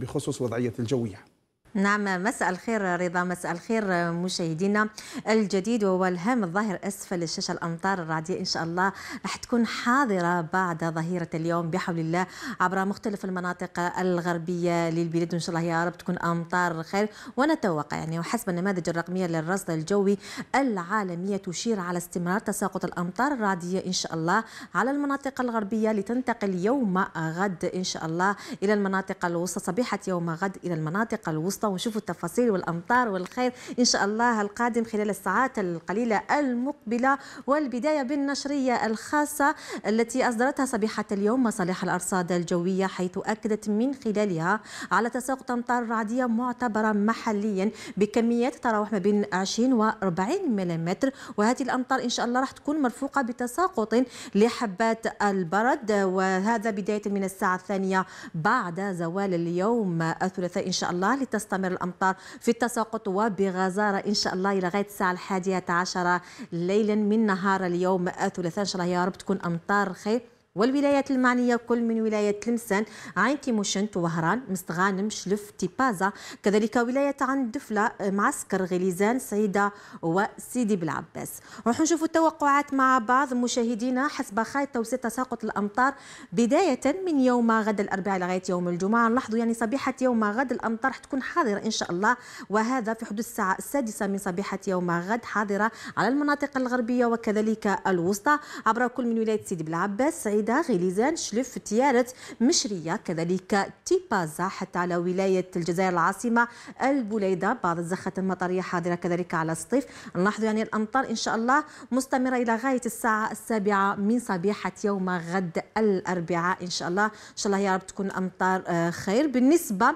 بخصوص وضعية الجوية نعم مساء الخير رضا مساء الخير مشاهدينا الجديد وهو الهام الظاهر اسفل الشاشه الامطار الرعديه ان شاء الله راح تكون حاضره بعد ظهيره اليوم بحول الله عبر مختلف المناطق الغربيه للبلاد وان شاء الله يا رب تكون امطار خير ونتوقع يعني وحسب النماذج الرقميه للرصد الجوي العالميه تشير على استمرار تساقط الامطار الرعديه ان شاء الله على المناطق الغربيه لتنتقل يوم غد ان شاء الله الى المناطق الوسطى صبيحه يوم غد الى المناطق الوسطى الوسطى ونشوفوا التفاصيل والامطار والخير ان شاء الله القادم خلال الساعات القليله المقبله والبدايه بالنشريه الخاصه التي اصدرتها صبيحه اليوم مصالح الارصاد الجويه حيث اكدت من خلالها على تساقط امطار رعديه معتبره محليا بكميات تتراوح ما بين 20 و 40 ملم وهذه الامطار ان شاء الله راح تكون مرفوقه بتساقط لحبات البرد وهذا بدايه من الساعه الثانيه بعد زوال اليوم الثلاثاء ان شاء الله لتستطيع تستمر الأمطار في التساقط وبغزارة إن شاء الله إلى غاية الساعة الحادية عشرة ليلا من نهار اليوم الثلاثاء إن شاء الله يا رب تكون أمطار خير والولايات المعنية كل من ولاية تلمسان عين كيموشنت وهران مستغانم شلف تيبازا كذلك ولاية عن دفلة معسكر غليزان سعيدة وسيدي بالعباس رح نشوف التوقعات مع بعض مشاهدينا حسب خيط توسيط تساقط الأمطار بداية من يوم غد الأربعاء لغاية يوم الجمعة نلاحظوا يعني صبيحة يوم غد الأمطار حتكون حاضرة إن شاء الله وهذا في حدود الساعة السادسة من صبيحة يوم غد حاضرة على المناطق الغربية وكذلك الوسطى عبر كل من ولاية سيدي بالعباس سعيدة عرض غليزان شلف تيارة مشرية كذلك تيبازا حتى على ولاية الجزائر العاصمة البليدة بعض الزخات المطرية حاضرة كذلك على الصيف نلاحظ يعني الأمطار إن شاء الله مستمرة إلى غاية الساعة السابعة من صبيحة يوم غد الأربعاء إن شاء الله إن شاء الله يا رب تكون أمطار آه، خير بالنسبة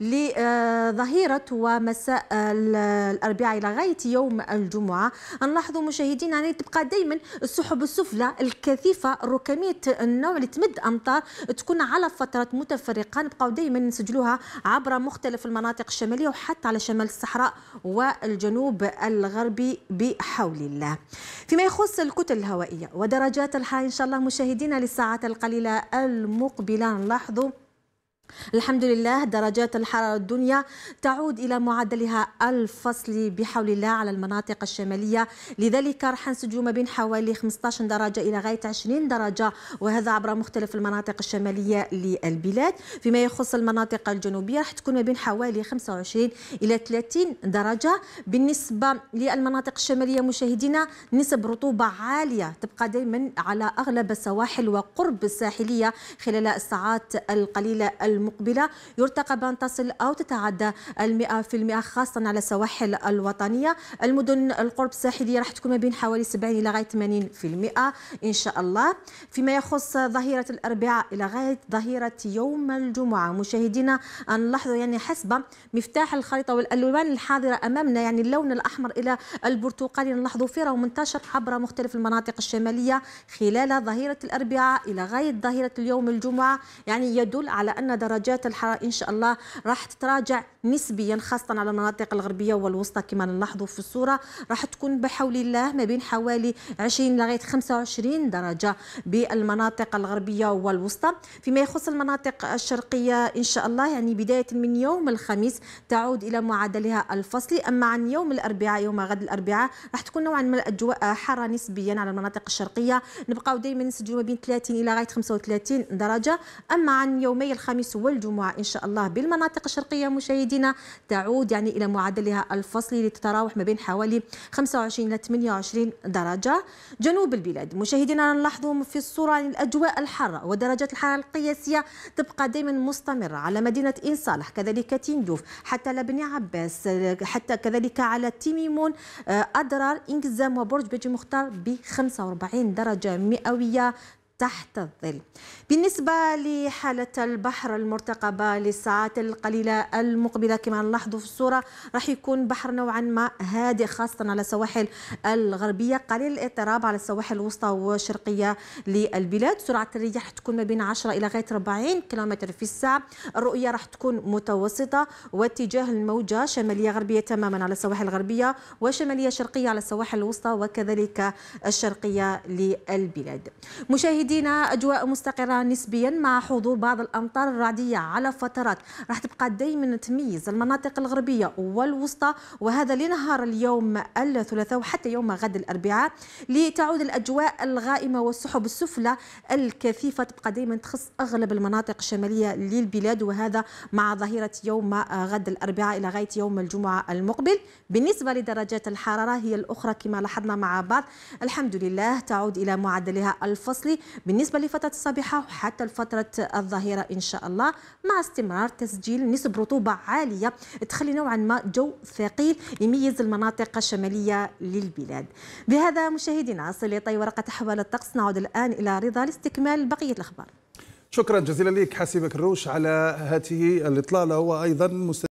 لظهيرة ومساء الأربعاء إلى غاية يوم الجمعة نلاحظ مشاهدينا يعني تبقى دائما السحب السفلى الكثيفة الركامية النوع اللي تمد امطار تكون على فترات متفرقه نبقاو دائما نسجلوها عبر مختلف المناطق الشماليه وحتى على شمال الصحراء والجنوب الغربي بحول الله فيما يخص الكتل الهوائيه ودرجات الحراره ان شاء الله مشاهدينا للساعات القليله المقبله نلاحظوا الحمد لله درجات الحرارة الدنيا تعود إلى معدلها الفصلي بحول الله على المناطق الشمالية لذلك راح نسجوا ما بين حوالي 15 درجة إلى غاية 20 درجة وهذا عبر مختلف المناطق الشمالية للبلاد فيما يخص المناطق الجنوبية راح تكون ما بين حوالي 25 إلى 30 درجة بالنسبة للمناطق الشمالية مشاهدينا نسب رطوبة عالية تبقى دائما على أغلب السواحل وقرب الساحلية خلال الساعات القليلة المقبلة يرتقب ان تصل أو تتعدى المئة في المئة خاصة على السواحل الوطنية المدن القرب الساحلية راح تكون ما بين حوالي 70 إلى غاية 80% إن شاء الله فيما يخص ظهيرة الأربعاء إلى غاية ظهيرة يوم الجمعة مشاهدينا نلاحظوا يعني حسب مفتاح الخريطة والألوان الحاضرة أمامنا يعني اللون الأحمر إلى البرتقالي نلاحظوا فيه راه منتشر عبر مختلف المناطق الشمالية خلال ظهيرة الأربعاء إلى غاية ظهيرة اليوم الجمعة يعني يدل على أن درجات الحرارة إن شاء الله راح تتراجع نسبيا خاصة على المناطق الغربية والوسطى كما نلاحظوا في الصورة راح تكون بحول الله ما بين حوالي 20 لغاية 25 درجة بالمناطق الغربية والوسطى فيما يخص المناطق الشرقية إن شاء الله يعني بداية من يوم الخميس تعود إلى معادلها الفصلي أما عن يوم الأربعاء يوم غد الأربعاء راح تكون نوعا ما الأجواء حارة نسبيا على المناطق الشرقية نبقاو دائما نسجلوا ما بين 30 إلى غاية 35 درجة أما عن يومي الخميس والجمعة إن شاء الله بالمناطق الشرقية مشاهدينا تعود يعني إلى معدلها الفصلي لتتراوح ما بين حوالي 25 إلى 28 درجة جنوب البلاد مشاهدينا نلاحظ في الصورة يعني الأجواء الحارة ودرجات الحرارة القياسية تبقى دائما مستمرة على مدينة إن صالح كذلك تندوف حتى لبني عباس حتى كذلك على تيميمون آه، أدرار إنكزام وبرج بيجي مختار ب 45 درجة مئوية تحت الظل بالنسبة لحالة البحر المرتقبة للساعات القليلة المقبلة كما نلاحظوا في الصورة راح يكون بحر نوعا ما هادئ خاصة على السواحل الغربية قليل الاضطراب على السواحل الوسطى والشرقية للبلاد سرعة الرياح تكون ما بين 10 إلى غاية 40 كم في الساعة الرؤية راح تكون متوسطة واتجاه الموجة شمالية غربية تماما على السواحل الغربية وشمالية شرقية على السواحل الوسطى وكذلك الشرقية للبلاد مشاهد مشاهدينا اجواء مستقره نسبيا مع حضور بعض الامطار الرعديه على فترات راح تبقى دائما تميز المناطق الغربيه والوسطى وهذا لنهار اليوم الثلاثاء وحتى يوم غد الاربعاء لتعود الاجواء الغائمه والسحب السفلى الكثيفه تبقى دائما تخص اغلب المناطق الشماليه للبلاد وهذا مع ظهيره يوم غد الاربعاء الى غايه يوم الجمعه المقبل بالنسبه لدرجات الحراره هي الاخرى كما لاحظنا مع بعض الحمد لله تعود الى معدلها الفصلي بالنسبة لفترة الصباحة وحتى لفترة الظهيرة إن شاء الله مع استمرار تسجيل نسب رطوبة عالية تخلي نوعا ما جو ثقيل يميز المناطق الشمالية للبلاد بهذا مشاهدينا أصل طي ورقة أحوال الطقس نعود الآن إلى رضا لاستكمال بقية الأخبار شكرا جزيلا لك حاسبك الروش على هذه الإطلالة وأيضا